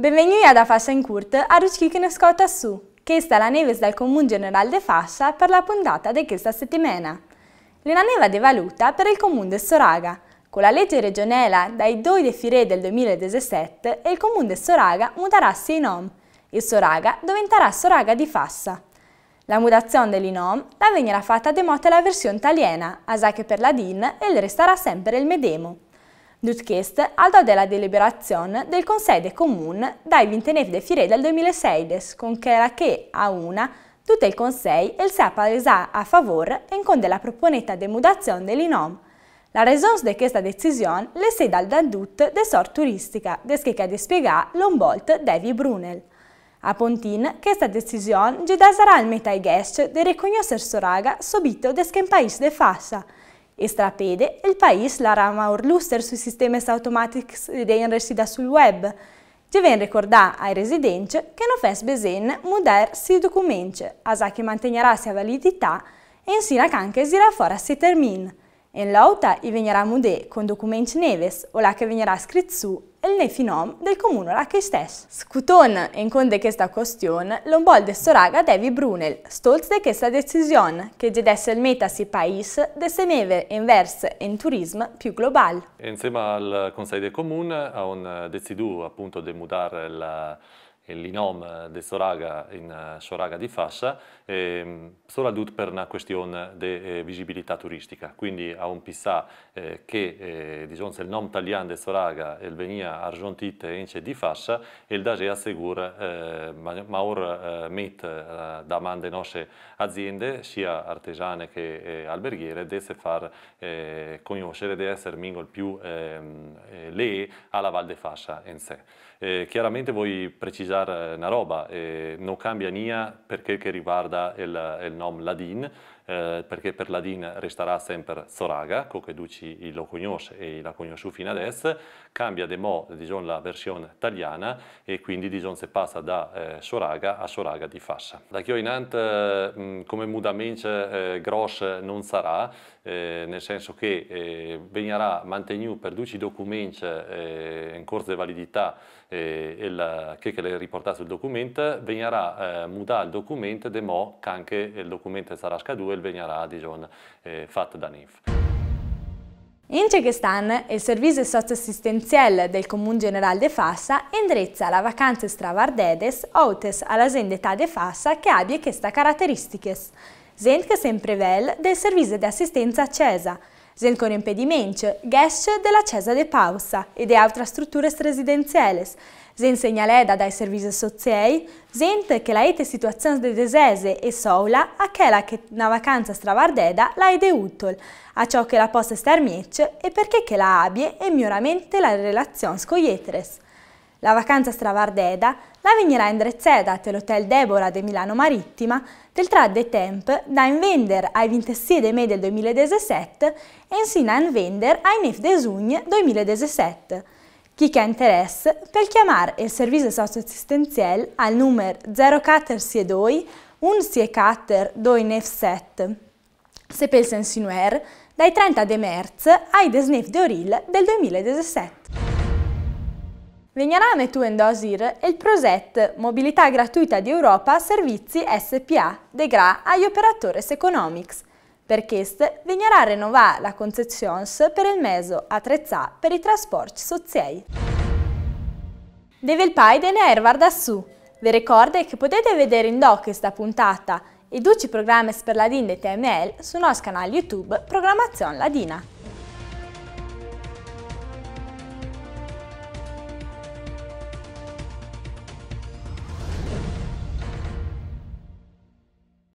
Benvenuti ad Afascia in Curt, a Rucchi che ne scotta su. che è la neve dal Comune Generale de Fascia per la puntata di questa settimana. La neve valuta per il Comune de Soraga. Con la legge regionela dai 2 de fire del 2017, il Comune de Soraga muterà i nomi. Il Soraga diventerà Soraga di Fassa. La mutazione dell'inom la veniva fatta de motte la versione italiana, a sa che per la DIN e il resterà sempre il medemo. Dut chest alda della deliberazione del Consiglio de Comune dai 29 de fire del 2006, con che la che a una tutto il Consiglio e il SEA palesà a favore e con della proponeta de mudazione dell'inom. La ragione di questa decisione le si dal dandut de sort turistica, desché che dispiega l'onbolt Davy Brunel. A Pontin, questa decisione gidasarà il meta e guest de riconoscere soraga subito de paese de fassa, Estrapede il paese la rama Orluster sui sistemi automatici di resida sul web. Ci Geven ricordà ai residenti che non fes besen mudar si documenti, asa che mantenerà sia validità e insina che anche sira fora si termin. In lauta i venirà mudé con documenti neves o la che venirà scritto su le finom del comune Racche stess. Scuton in con questa questione, l'ombol de Soraga Devi Brunel, stolz de questa decisione, che gedesse il metasi paese de semeve in in turismo più globale. Insieme al Consiglio del Comune, hanno eh, deciso appunto di mudare la l'inom de Soraga in eh, Soraga di Fascia, eh, soprattutto per una questione di eh, visibilità turistica. Quindi a un pissà eh, che eh, diciamo, il nome italiano di Soraga e il venia argentite in di Fascia, e il Dage assicura eh, ma, ma ora eh, mit eh, da mande nostre aziende, sia artigiane che eh, alberghiere, di se far conoscere, di essere mingol più ehm, eh, le alla Val de Fascia in sé. chiaramente voi precisate diventare eh, una roba, e non cambia nia perché che riguarda il, il nome Ladin, eh, perché per l'Adin resterà sempre Soraga, che duci lo conosce e la conosciu fino adesso, cambia di mo diciamo, la versione italiana e quindi diciamo, si passa da eh, Soraga a Soraga di Fassa. Da chi in ant, eh, come mudamente eh, grosso non sarà, eh, nel senso che eh, venirà mantenuto per duci documenti in corso di validità il, che, che le riportate sul documento, venirà eh, mudato il documento di mo che anche il documento sarà scaduto Pennsylvania Radison eh, fatta da NIF. In Cechistan, il Servizio Socioassistenziale del Comune Generale de Fassa indrizza la vacanza stravardedes outes all'azienda età de Fassa che abbia queste caratteristiche. Zent che sempre vel del Servizio di Assistenza Cesa, Gent con impedimento, gesce della Cesa de Pausa e de altre strutture residenziali. Gent segnaleda dai servizi sociali, zente che la ete situazione de desese e sola a quella che una vacanza stravardeda la ede utol, a ciò che la possa star miece e perché che la abie e miglioramente la relazione scoietres. La vacanza stravardeda la venirà indrezzata all'Hotel Debora de Milano Marittima del tradde temp da invender ai 26 mei del 2017 e insina a invender ai nef desugne 2017. Chi che ha interesse per chiamare il servizio socio-assistenziale al numero 0 sie sie 04 62 nef 297. Se pensa insinuare dai 30 de merz ai desnef de Oril del 2017. Legnarame Tu Endosir è il Proset Mobilità Gratuita di Europa Servizi SPA degra agli operatori economics. Per questo, Legnarà renovà la concessione per il meso attrezzà per i trasporti sociali. Deve il Paide ne ervar da su. Vi ricordo che potete vedere in doc questa puntata e duci programmi per Ladin DIN TML sul nostro canale YouTube Programmazione Ladina.